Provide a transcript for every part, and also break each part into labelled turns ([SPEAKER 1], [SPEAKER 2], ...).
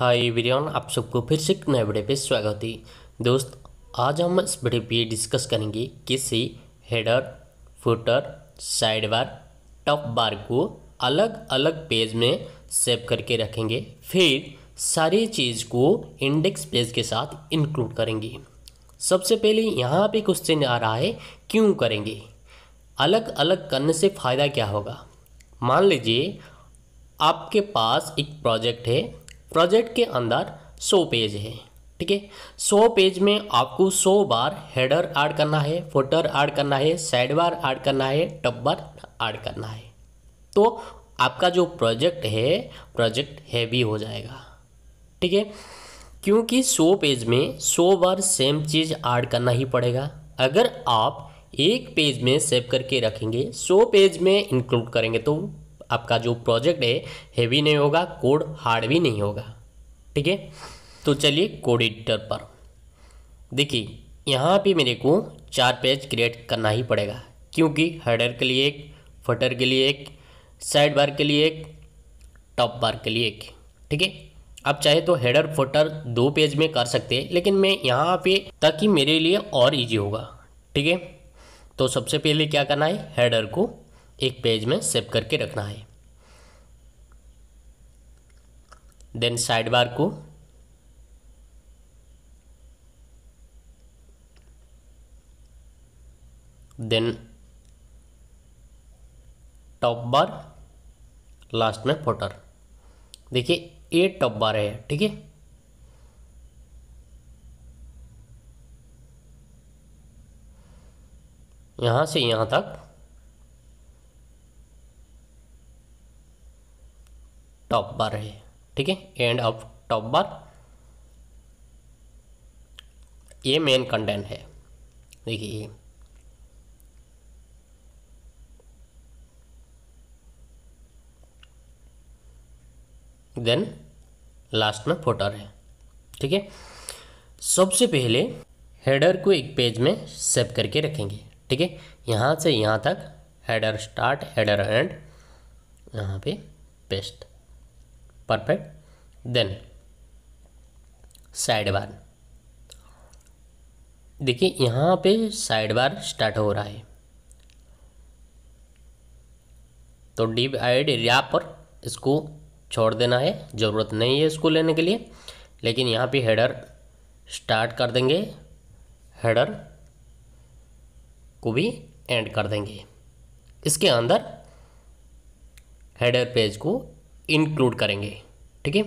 [SPEAKER 1] Hi everyone आप सबको फिर से नए वीडियो पे स्वागत है दोस्त आज हम इस वीडियो पे डिस्कस करेंगे किसी header footer side bar top bar को अलग अलग पेज में सेव करके रखेंगे फिर सारी चीज़ को इंडेक्स पेज के साथ इंक्लूड करेंगे सबसे पहले यहाँ पे क्वेश्चन आ रहा है क्यों करेंगे अलग अलग करने से फ़ायदा क्या होगा मान लीजिए आपके पास एक प्रोजेक्ट है प्रोजेक्ट के अंदर सौ पेज है ठीक है सो पेज में आपको सो बार हेडर ऐड करना है फोटर ऐड करना है साइड बार ऐड करना है टप बार ऐड करना है तो आपका जो प्रोजेक्ट है प्रोजेक्ट हैवी हो जाएगा ठीक है क्योंकि सो पेज में सो बार सेम चीज़ ऐड करना ही पड़ेगा अगर आप एक पेज में सेव करके रखेंगे सो पेज में इंक्लूड करेंगे तो आपका जो प्रोजेक्ट है हेवी नहीं होगा कोड हार्ड भी नहीं होगा ठीक है तो चलिए कोड एडिटर पर देखिए यहाँ पे मेरे को चार पेज क्रिएट करना ही पड़ेगा क्योंकि हेडर के लिए एक फटर के लिए एक साइड बार के लिए एक टॉप बार के लिए एक ठीक है आप चाहे तो हेडर फटर दो पेज में कर सकते हैं लेकिन मैं यहाँ पे ताकि मेरे लिए और इजी होगा ठीक है तो सबसे पहले क्या करना है हेडर को एक पेज में सेव करके रखना है देन साइड बार को देन टॉप बार लास्ट में फोटर देखिए ये टॉप बार है ठीक है यहां से यहां तक टॉप बार है ठीक है एंड ऑफ टॉप बार ये मेन कंटेंट है देखिए देन लास्ट में फोटर है ठीक है सबसे पहले हेडर को एक पेज में सेव करके रखेंगे ठीक है यहाँ से यहाँ तक हेडर स्टार्ट हेडर एंड यहाँ पे paste perfect then side bar देखिए यहाँ पे साइड बार स्टार्ट हो रहा है तो डीप आइड एरिया पर इसको छोड़ देना है ज़रूरत नहीं है इसको लेने के लिए लेकिन यहाँ पे हेडर स्टार्ट कर देंगे हेडर को भी एंड कर देंगे इसके अंदर हेडर पेज को इंक्लूड करेंगे ठीक है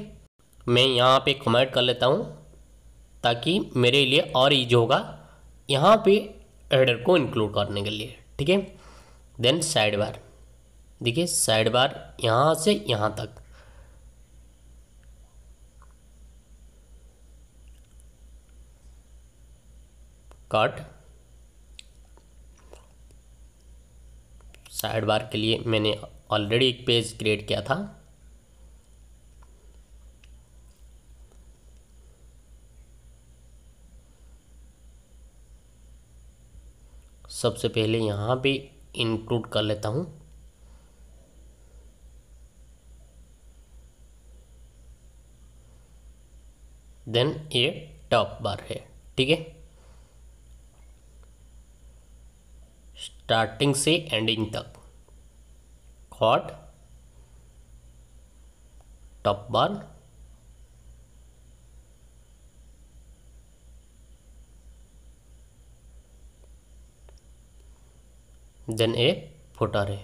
[SPEAKER 1] मैं यहाँ पे कमेंट कर लेता हूँ ताकि मेरे लिए और ईज होगा यहाँ पे हेडर को इंक्लूड करने के लिए ठीक है देन साइड बार देखिए साइड बार यहाँ से यहाँ तक कट साइड बार के लिए मैंने ऑलरेडी एक पेज क्रिएट किया था सबसे पहले यहाँ पे इंक्लूड कर लेता हूँ देन ये टॉप बार है ठीक है स्टार्टिंग से एंडिंग तक hot top bar then a footer array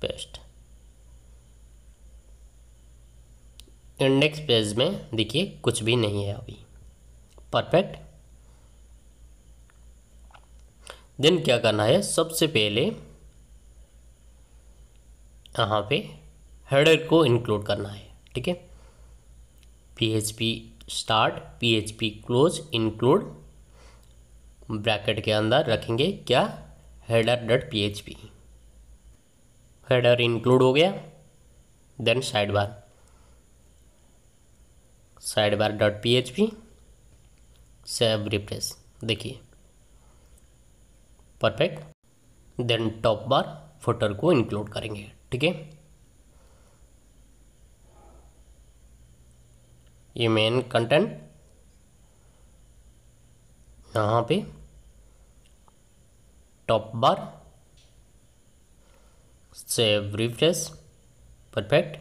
[SPEAKER 1] paste index page में देखिए कुछ भी नहीं है अभी परफेक्ट देन क्या करना है सबसे पहले यहाँ पे हेडर को इंक्लूड करना है ठीक है php start P H P close include bracket के अंदर रखेंगे क्या header dot P H P header include हो गया then side bar side bar dot P H P save refresh देखिए perfect then top bar footer को include करेंगे ठीक है ये मेन कंटेंट यहाँ पे top bar save refresh perfect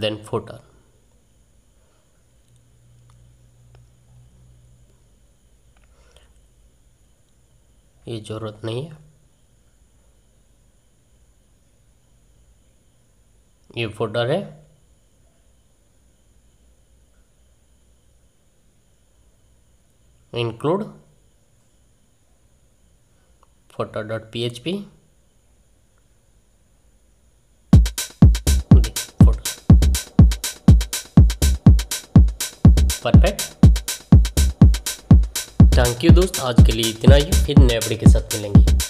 [SPEAKER 1] then footer ये ज़रूरत नहीं है ये फोटर है include photo.php photo. Perfect thank you दोस्त आज के लिए इतना ही फिर नए के साथ मिलेंगे